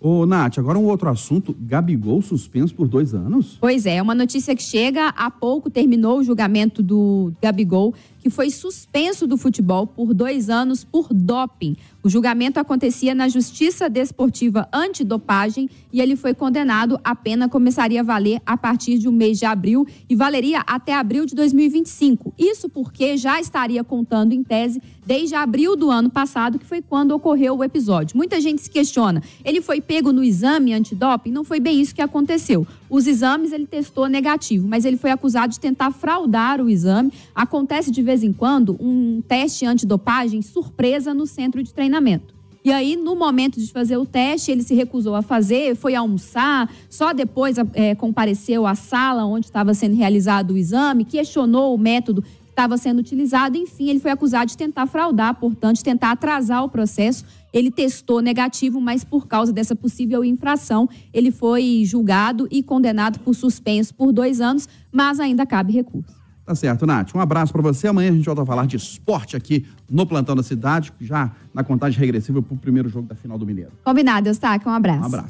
Ô, Nath, agora um outro assunto. Gabigol suspenso por dois anos? Pois é, é uma notícia que chega há pouco, terminou o julgamento do Gabigol que foi suspenso do futebol por dois anos por doping. O julgamento acontecia na Justiça Desportiva Antidopagem e ele foi condenado. A pena começaria a valer a partir de um mês de abril e valeria até abril de 2025. Isso porque já estaria contando em tese desde abril do ano passado, que foi quando ocorreu o episódio. Muita gente se questiona: ele foi pego no exame antidoping? Não foi bem isso que aconteceu. Os exames ele testou negativo, mas ele foi acusado de tentar fraudar o exame. Acontece de vez vez em quando, um teste antidopagem surpresa no centro de treinamento. E aí, no momento de fazer o teste, ele se recusou a fazer, foi almoçar, só depois é, compareceu à sala onde estava sendo realizado o exame, questionou o método que estava sendo utilizado. Enfim, ele foi acusado de tentar fraudar, portanto, de tentar atrasar o processo. Ele testou negativo, mas por causa dessa possível infração, ele foi julgado e condenado por suspenso por dois anos, mas ainda cabe recurso. Tá certo, Nath. Um abraço para você. Amanhã a gente volta a falar de esporte aqui no Plantão da Cidade, já na contagem regressiva para o primeiro jogo da final do Mineiro. Combinado, Eustáquio. Um abraço. Um abraço.